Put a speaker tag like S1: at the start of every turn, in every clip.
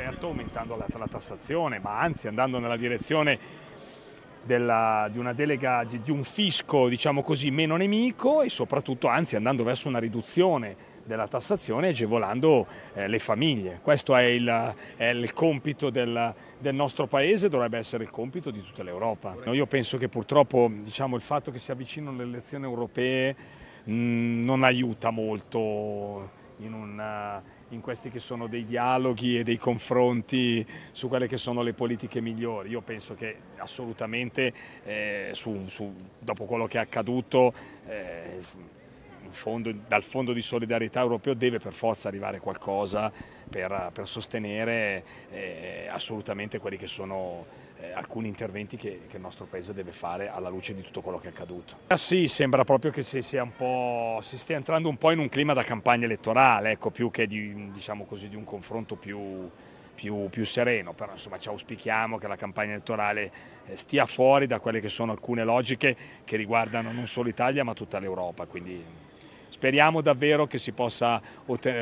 S1: certo aumentando la, la tassazione, ma anzi andando nella direzione della, di una delega, di, di un fisco diciamo così, meno nemico e soprattutto anzi andando verso una riduzione della tassazione agevolando eh, le famiglie. Questo è il, è il compito del, del, nostro Paese, dovrebbe essere il compito di tutta l'Europa. No, io penso che purtroppo diciamo, il fatto che si avvicinano le elezioni europee mh, mm, non aiuta molto in un in questi che sono dei dialoghi e dei confronti su quelle che sono le politiche migliori. Io penso che assolutamente eh, su, su, dopo quello che è accaduto eh, fondo, dal Fondo di Solidarietà Europeo deve per forza arrivare qualcosa per, per sostenere eh, assolutamente quelli che sono eh, alcuni interventi che, che, il nostro Paese deve fare alla luce di tutto quello che è accaduto. Ah sì, sembra proprio che si, si stia entrando un po' in un clima da campagna elettorale, ecco, più che di, diciamo così, di un confronto più, più, più, sereno, però insomma ci auspichiamo che la campagna elettorale eh, stia fuori da quelle che sono alcune logiche che riguardano non solo l'Italia ma tutta l'Europa. Quindi... Speriamo davvero che si, possa,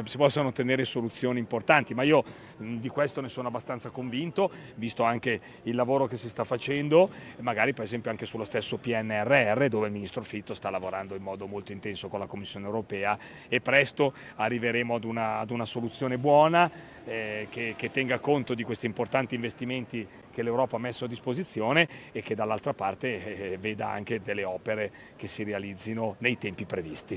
S1: si, possano ottenere soluzioni importanti, ma io di questo ne sono abbastanza convinto, visto anche il lavoro che si sta facendo, magari per esempio anche sullo stesso PNRR, dove il Ministro Fitto sta lavorando in modo molto intenso con la Commissione europea e presto arriveremo ad una, ad una soluzione buona eh, che, che tenga conto di questi importanti investimenti che l'Europa ha messo a disposizione e che dall'altra parte eh, eh veda anche delle opere che si realizzino nei tempi previsti.